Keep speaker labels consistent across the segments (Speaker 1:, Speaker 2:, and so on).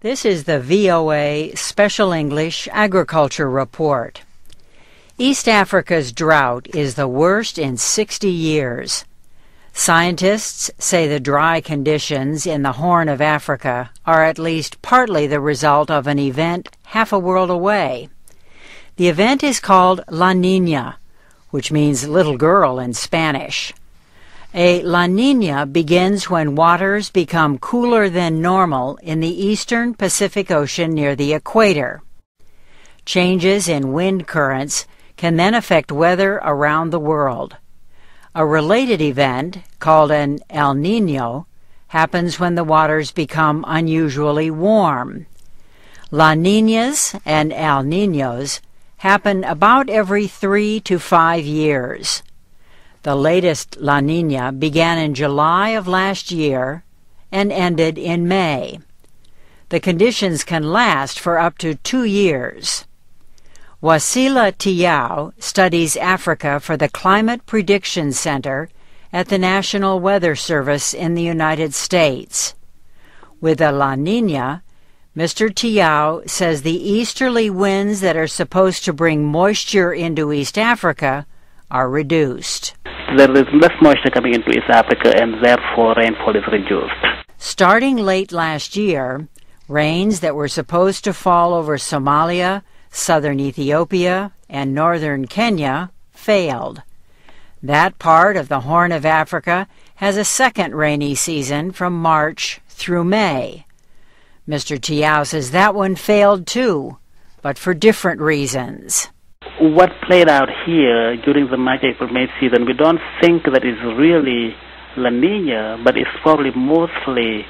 Speaker 1: This is the VOA Special English Agriculture Report. East Africa's drought is the worst in 60 years. Scientists say the dry conditions in the Horn of Africa are at least partly the result of an event half a world away. The event is called La Nina, which means little girl in Spanish. A La Nina begins when waters become cooler than normal in the eastern Pacific Ocean near the equator. Changes in wind currents can then affect weather around the world. A related event, called an El Nino, happens when the waters become unusually warm. La Ninas and El Ninos happen about every three to five years. The latest La Nina began in July of last year and ended in May. The conditions can last for up to two years. Wasila Tiao studies Africa for the Climate Prediction Center at the National Weather Service in the United States. With a La Nina, Mr. Tiao says the easterly winds that are supposed to bring moisture into East Africa are reduced
Speaker 2: there is less moisture coming into East Africa and therefore rainfall is reduced.
Speaker 1: Starting late last year, rains that were supposed to fall over Somalia, southern Ethiopia, and northern Kenya failed. That part of the Horn of Africa has a second rainy season from March through May. Mr. Tiao says that one failed too, but for different reasons
Speaker 2: what played out here during the March-April May season, we don't think that is really La Nina, but it's probably mostly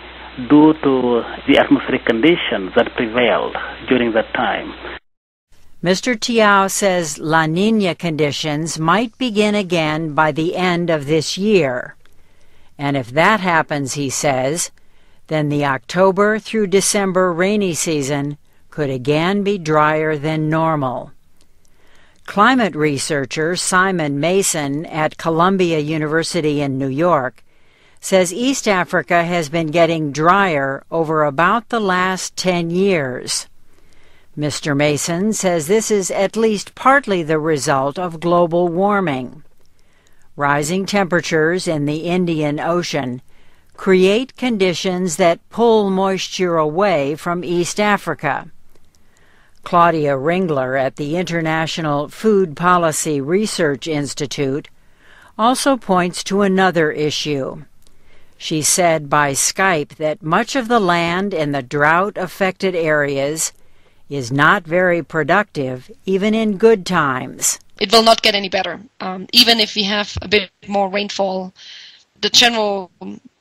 Speaker 2: due to the atmospheric conditions that prevailed during that time.
Speaker 1: Mr. Tiao says La Nina conditions might begin again by the end of this year. And if that happens, he says, then the October through December rainy season could again be drier than normal. Climate researcher Simon Mason at Columbia University in New York says East Africa has been getting drier over about the last 10 years. Mr. Mason says this is at least partly the result of global warming. Rising temperatures in the Indian Ocean create conditions that pull moisture away from East Africa. Claudia Ringler at the International Food Policy Research Institute, also points to another issue. She said by Skype that much of the land in the drought affected areas is not very productive, even in good times.
Speaker 2: It will not get any better. Um, even if we have a bit more rainfall, the general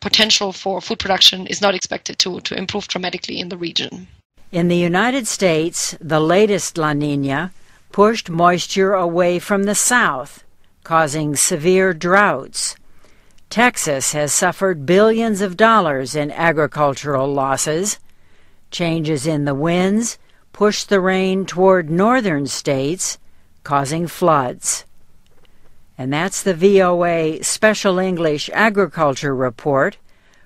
Speaker 2: potential for food production is not expected to, to improve dramatically in the region.
Speaker 1: In the United States, the latest La Nina pushed moisture away from the south, causing severe droughts. Texas has suffered billions of dollars in agricultural losses. Changes in the winds push the rain toward northern states, causing floods. And that's the VOA Special English Agriculture Report,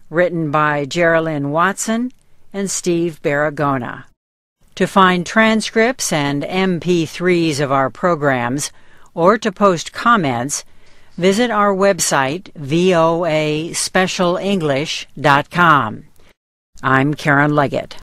Speaker 1: written by Geraldine Watson and Steve Barragona. To find transcripts and MP3s of our programs, or to post comments, visit our website, voaspecialenglish.com. I'm Karen Leggett.